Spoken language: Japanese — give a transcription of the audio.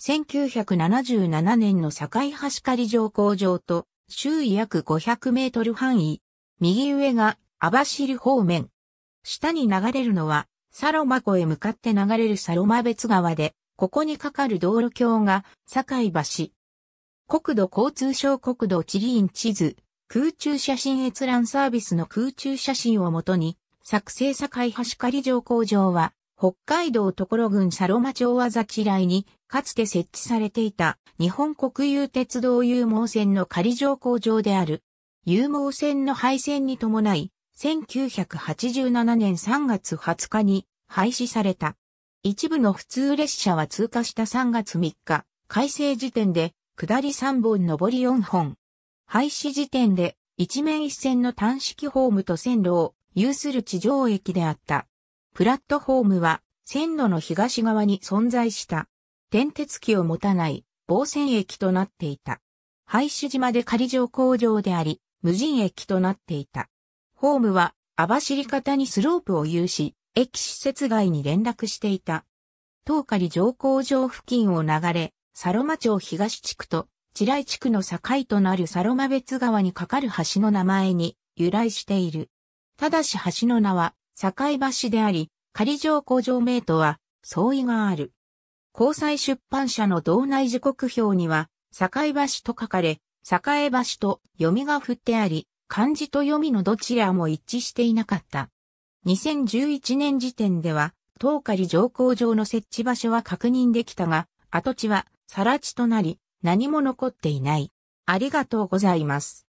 1977年の境橋狩乗工場と周囲約500メートル範囲。右上が網走方面。下に流れるのはサロマ湖へ向かって流れるサロマ別川で、ここに架かる道路橋が境橋。国土交通省国土地理院地図、空中写真閲覧サービスの空中写真をもとに、作成境橋狩乗工場は、北海道所郡佐呂間町和崎来に、かつて設置されていた日本国有鉄道有毛線の仮乗工場である。有毛線の廃線に伴い、1987年3月20日に廃止された。一部の普通列車は通過した3月3日、改正時点で、下り3本上り4本。廃止時点で、一面一線の単式ホームと線路を有する地上駅であった。プラットフォームは線路の東側に存在した転鉄機を持たない防線駅となっていた。廃止島で仮乗工場であり、無人駅となっていた。ホームは網走方にスロープを有し、駅施設外に連絡していた。東仮乗工場付近を流れ、サロマ町東地区と地雷地区の境となるサロマ別川に架かる橋の名前に由来している。ただし橋の名は境橋であり、仮上工場名とは相違がある。交際出版社の道内時刻表には、境橋と書かれ、栄橋と読みが振ってあり、漢字と読みのどちらも一致していなかった。2011年時点では、東仮上皇場の設置場所は確認できたが、跡地は更地となり、何も残っていない。ありがとうございます。